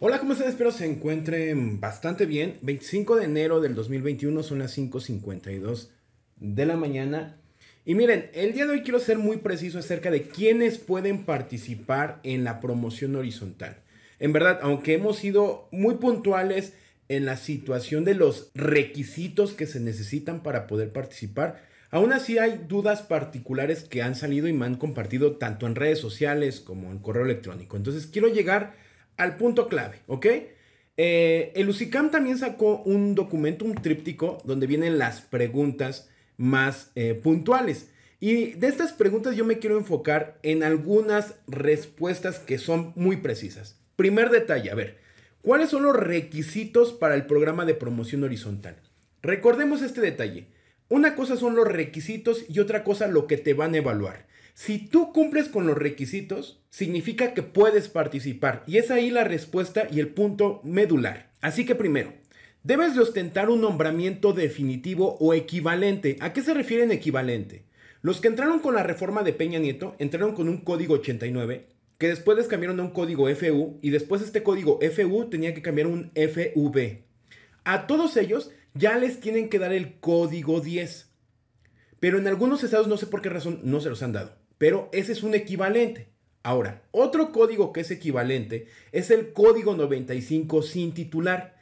Hola, ¿cómo están? Espero se encuentren bastante bien. 25 de enero del 2021 son las 5.52 de la mañana. Y miren, el día de hoy quiero ser muy preciso acerca de quiénes pueden participar en la promoción horizontal. En verdad, aunque hemos sido muy puntuales en la situación de los requisitos que se necesitan para poder participar, aún así hay dudas particulares que han salido y me han compartido tanto en redes sociales como en correo electrónico. Entonces quiero llegar al punto clave, ¿ok? Eh, el UCICAM también sacó un documento, un tríptico, donde vienen las preguntas más eh, puntuales. Y de estas preguntas yo me quiero enfocar en algunas respuestas que son muy precisas. Primer detalle, a ver, ¿cuáles son los requisitos para el programa de promoción horizontal? Recordemos este detalle. Una cosa son los requisitos y otra cosa lo que te van a evaluar. Si tú cumples con los requisitos, significa que puedes participar. Y es ahí la respuesta y el punto medular. Así que primero, debes de ostentar un nombramiento definitivo o equivalente. ¿A qué se en equivalente? Los que entraron con la reforma de Peña Nieto entraron con un código 89, que después les cambiaron a un código FU y después este código FU tenía que cambiar un FV. A todos ellos ya les tienen que dar el código 10. Pero en algunos estados no sé por qué razón no se los han dado. Pero ese es un equivalente. Ahora, otro código que es equivalente es el código 95 sin titular.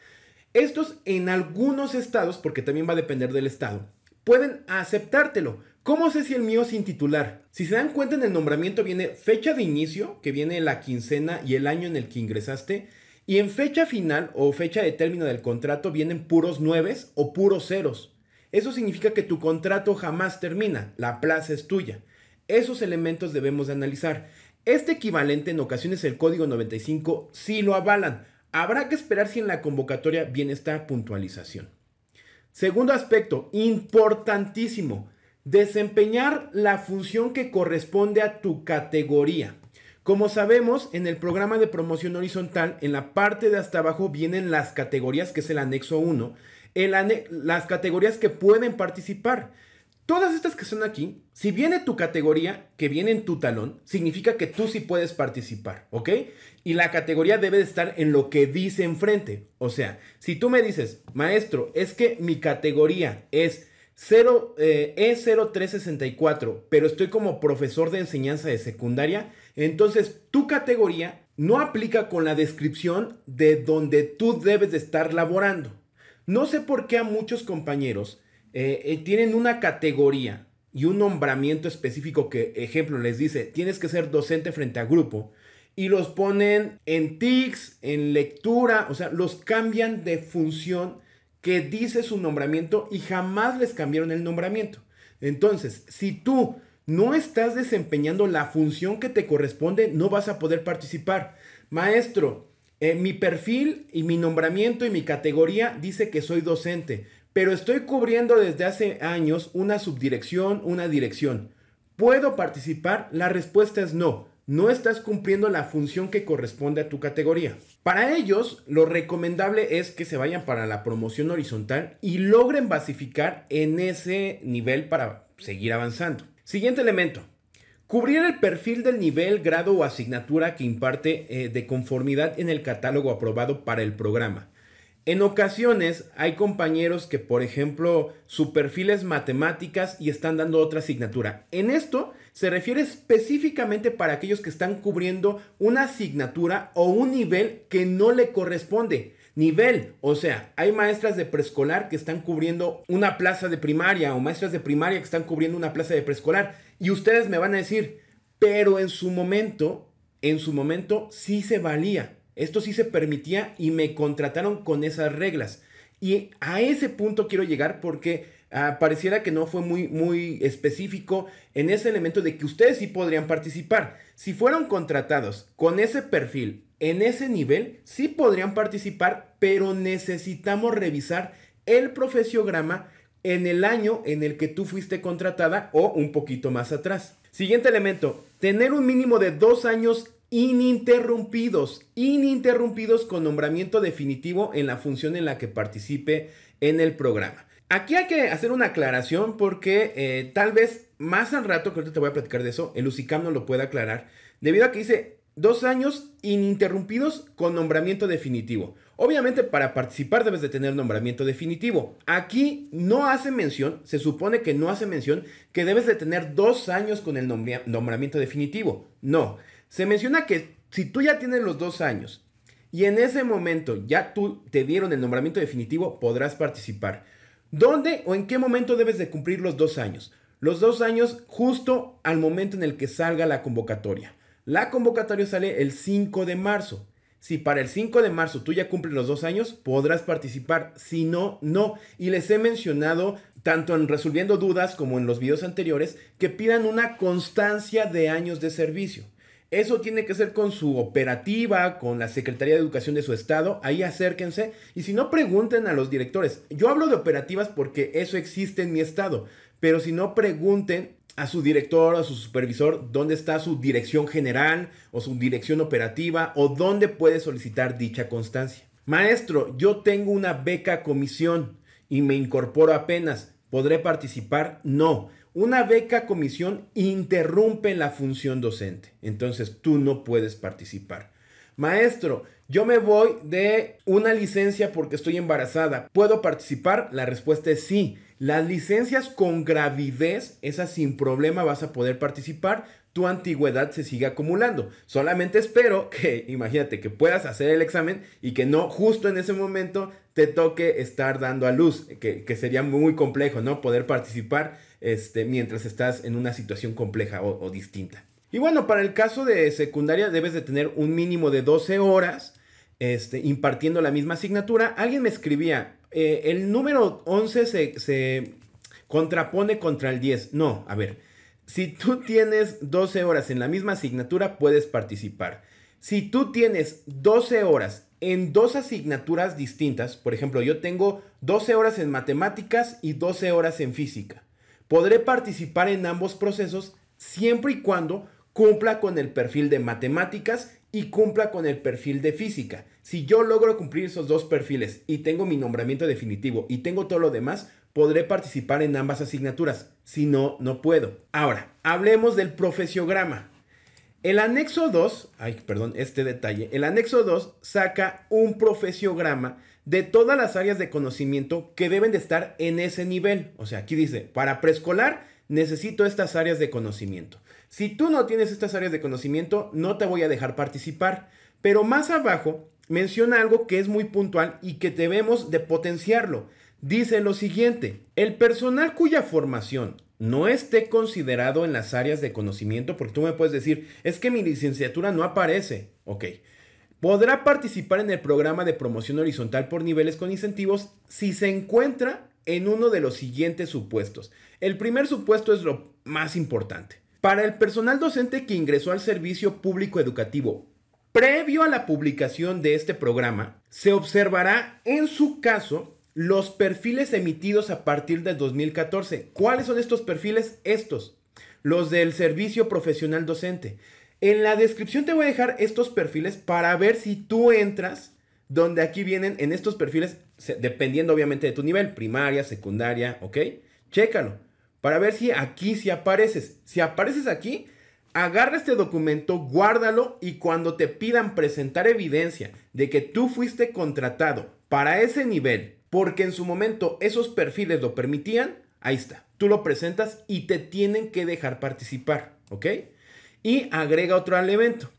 Estos en algunos estados, porque también va a depender del estado, pueden aceptártelo. ¿Cómo sé si el mío sin titular? Si se dan cuenta en el nombramiento viene fecha de inicio, que viene la quincena y el año en el que ingresaste, y en fecha final o fecha de término del contrato vienen puros nueves o puros ceros. Eso significa que tu contrato jamás termina, la plaza es tuya. Esos elementos debemos de analizar. Este equivalente en ocasiones el código 95 sí lo avalan. Habrá que esperar si en la convocatoria viene esta puntualización. Segundo aspecto, importantísimo, desempeñar la función que corresponde a tu categoría. Como sabemos, en el programa de promoción horizontal, en la parte de hasta abajo vienen las categorías, que es el anexo 1, las categorías que pueden participar. Todas estas que son aquí, si viene tu categoría, que viene en tu talón, significa que tú sí puedes participar, ¿ok? Y la categoría debe de estar en lo que dice enfrente. O sea, si tú me dices, maestro, es que mi categoría es 0, E0364, eh, pero estoy como profesor de enseñanza de secundaria, entonces tu categoría no aplica con la descripción de donde tú debes de estar laborando. No sé por qué a muchos compañeros eh, eh, tienen una categoría y un nombramiento específico que, ejemplo, les dice, tienes que ser docente frente a grupo. Y los ponen en TICs, en lectura, o sea, los cambian de función que dice su nombramiento y jamás les cambiaron el nombramiento. Entonces, si tú no estás desempeñando la función que te corresponde, no vas a poder participar. Maestro, en eh, mi perfil y mi nombramiento y mi categoría dice que soy docente pero estoy cubriendo desde hace años una subdirección, una dirección. ¿Puedo participar? La respuesta es no. No estás cumpliendo la función que corresponde a tu categoría. Para ellos, lo recomendable es que se vayan para la promoción horizontal y logren basificar en ese nivel para seguir avanzando. Siguiente elemento, Cubrir el perfil del nivel, grado o asignatura que imparte eh, de conformidad en el catálogo aprobado para el programa. En ocasiones hay compañeros que, por ejemplo, su perfil es matemáticas y están dando otra asignatura. En esto se refiere específicamente para aquellos que están cubriendo una asignatura o un nivel que no le corresponde. Nivel, o sea, hay maestras de preescolar que están cubriendo una plaza de primaria o maestras de primaria que están cubriendo una plaza de preescolar. Y ustedes me van a decir, pero en su momento, en su momento sí se valía. Esto sí se permitía y me contrataron con esas reglas. Y a ese punto quiero llegar porque ah, pareciera que no fue muy, muy específico en ese elemento de que ustedes sí podrían participar. Si fueron contratados con ese perfil, en ese nivel, sí podrían participar, pero necesitamos revisar el profesiograma en el año en el que tú fuiste contratada o un poquito más atrás. Siguiente elemento, tener un mínimo de dos años ininterrumpidos, ininterrumpidos con nombramiento definitivo en la función en la que participe en el programa. Aquí hay que hacer una aclaración porque eh, tal vez más al rato, que ahorita te voy a platicar de eso, el UCICAM no lo puede aclarar, debido a que dice dos años ininterrumpidos con nombramiento definitivo. Obviamente para participar debes de tener nombramiento definitivo. Aquí no hace mención, se supone que no hace mención que debes de tener dos años con el nombramiento definitivo. No, se menciona que si tú ya tienes los dos años y en ese momento ya tú te dieron el nombramiento definitivo, podrás participar. ¿Dónde o en qué momento debes de cumplir los dos años? Los dos años justo al momento en el que salga la convocatoria. La convocatoria sale el 5 de marzo. Si para el 5 de marzo tú ya cumples los dos años, podrás participar. Si no, no. Y les he mencionado, tanto en Resolviendo Dudas como en los videos anteriores, que pidan una constancia de años de servicio. Eso tiene que ser con su operativa, con la Secretaría de Educación de su estado. Ahí acérquense. Y si no, pregunten a los directores. Yo hablo de operativas porque eso existe en mi estado. Pero si no, pregunten a su director, a su supervisor, dónde está su dirección general o su dirección operativa o dónde puede solicitar dicha constancia. Maestro, yo tengo una beca comisión y me incorporo apenas. ¿Podré participar? No. Una beca comisión interrumpe la función docente, entonces tú no puedes participar. Maestro, yo me voy de una licencia porque estoy embarazada. ¿Puedo participar? La respuesta es sí. Las licencias con gravidez, esas sin problema vas a poder participar tu antigüedad se sigue acumulando. Solamente espero que, imagínate, que puedas hacer el examen y que no justo en ese momento te toque estar dando a luz, que, sería muy complejo, ¿no? Poder participar este, mientras estás en una situación compleja o, distinta. Y bueno, para el caso de secundaria debes de tener un mínimo de 12 horas este, impartiendo la misma asignatura. Alguien me escribía, eh, el número 11 se, se contrapone contra el 10. No, a ver. Si tú tienes 12 horas en la misma asignatura, puedes participar. Si tú tienes 12 horas en dos asignaturas distintas, por ejemplo, yo tengo 12 horas en matemáticas y 12 horas en física, podré participar en ambos procesos siempre y cuando cumpla con el perfil de matemáticas y cumpla con el perfil de física. Si yo logro cumplir esos dos perfiles y tengo mi nombramiento definitivo y tengo todo lo demás, podré participar en ambas asignaturas. Si no, no puedo. Ahora, hablemos del profesiograma. El anexo 2, ay, perdón, este detalle, el anexo 2 saca un profesiograma de todas las áreas de conocimiento que deben de estar en ese nivel. O sea, aquí dice, para preescolar necesito estas áreas de conocimiento. Si tú no tienes estas áreas de conocimiento, no te voy a dejar participar. Pero más abajo menciona algo que es muy puntual y que debemos de potenciarlo dice lo siguiente, el personal cuya formación no esté considerado en las áreas de conocimiento, porque tú me puedes decir, es que mi licenciatura no aparece, ok, podrá participar en el programa de promoción horizontal por niveles con incentivos si se encuentra en uno de los siguientes supuestos. El primer supuesto es lo más importante. Para el personal docente que ingresó al servicio público educativo previo a la publicación de este programa, se observará en su caso los perfiles emitidos a partir del 2014. ¿Cuáles son estos perfiles? Estos, los del servicio profesional docente. En la descripción te voy a dejar estos perfiles para ver si tú entras donde aquí vienen en estos perfiles, dependiendo obviamente de tu nivel, primaria, secundaria, ¿ok? Chécalo para ver si aquí si apareces. Si apareces aquí, agarra este documento, guárdalo y cuando te pidan presentar evidencia de que tú fuiste contratado para ese nivel porque en su momento esos perfiles lo permitían, ahí está. Tú lo presentas y te tienen que dejar participar, ¿ok? Y agrega otro elemento.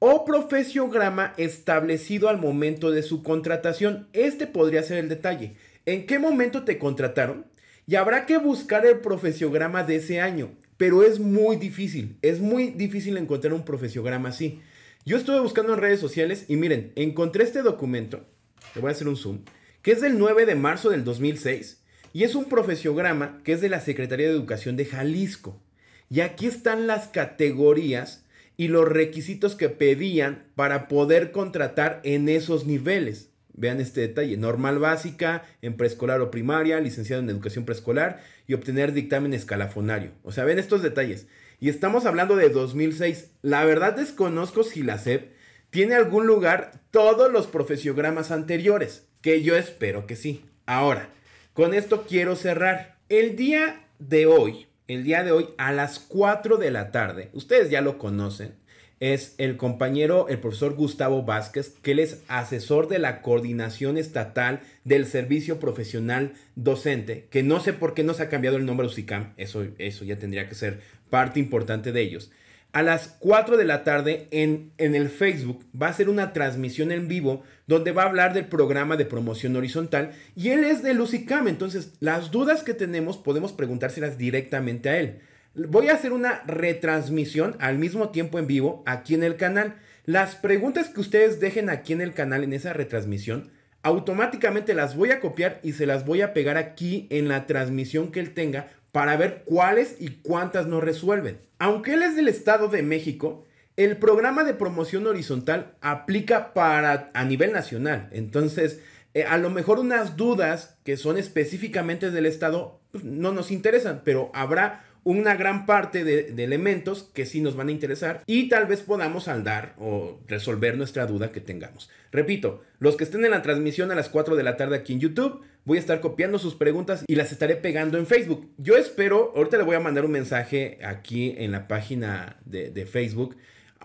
O profesiograma establecido al momento de su contratación. Este podría ser el detalle. ¿En qué momento te contrataron? Y habrá que buscar el profesiograma de ese año. Pero es muy difícil. Es muy difícil encontrar un profesiograma así. Yo estuve buscando en redes sociales y miren, encontré este documento. Te voy a hacer un zoom que es del 9 de marzo del 2006 y es un profesiograma que es de la Secretaría de Educación de Jalisco. Y aquí están las categorías y los requisitos que pedían para poder contratar en esos niveles. Vean este detalle, normal básica, en preescolar o primaria, licenciado en educación preescolar y obtener dictamen escalafonario. O sea, ven estos detalles. Y estamos hablando de 2006. La verdad desconozco si la SEP tiene algún lugar todos los profesiogramas anteriores. Que yo espero que sí. Ahora, con esto quiero cerrar. El día de hoy, el día de hoy a las 4 de la tarde, ustedes ya lo conocen, es el compañero, el profesor Gustavo Vázquez, que él es asesor de la coordinación estatal del servicio profesional docente, que no sé por qué no se ha cambiado el nombre a UCICAM, eso, eso ya tendría que ser parte importante de ellos a las 4 de la tarde en, el Facebook va a ser una transmisión en vivo donde va a hablar del programa de promoción horizontal y él es de Lucicam, entonces las dudas que tenemos podemos preguntárselas directamente a él. Voy a hacer una retransmisión al mismo tiempo en vivo aquí en el canal. Las preguntas que ustedes dejen aquí en el canal en esa retransmisión automáticamente las voy a copiar y se las voy a pegar aquí en la transmisión que él tenga para ver cuáles y cuántas no resuelven. Aunque él es del Estado de México, el programa de promoción horizontal aplica para a nivel nacional. Entonces, eh, a lo mejor unas dudas que son específicamente del Estado pues, no nos interesan, pero habrá una gran parte de, elementos que sí nos van a interesar y tal vez podamos saldar o resolver nuestra duda que tengamos. Repito, los que estén en la transmisión a las 4 de la tarde aquí en YouTube, voy a estar copiando sus preguntas y las estaré pegando en Facebook. Yo espero, ahorita le voy a mandar un mensaje aquí en la página de, de Facebook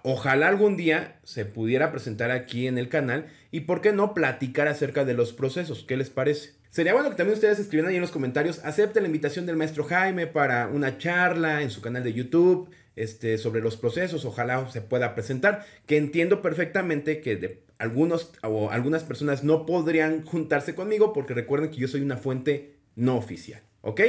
ojalá algún día se pudiera presentar aquí en el canal y por qué no platicar acerca de los procesos. ¿Qué les parece? Sería bueno que también ustedes escribieran ahí en los comentarios, acepten la invitación del maestro Jaime para una charla en su canal de YouTube este, sobre los procesos, ojalá se pueda presentar, que entiendo perfectamente que algunos o algunas personas no podrían juntarse conmigo porque recuerden que yo soy una fuente no oficial, ¿ok?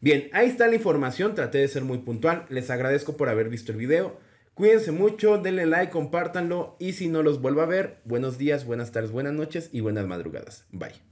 Bien, ahí está la información, traté de ser muy puntual, les agradezco por haber visto el video, cuídense mucho, denle like, compártanlo y si no los vuelvo a ver, buenos días, buenas tardes, buenas noches y buenas madrugadas, bye.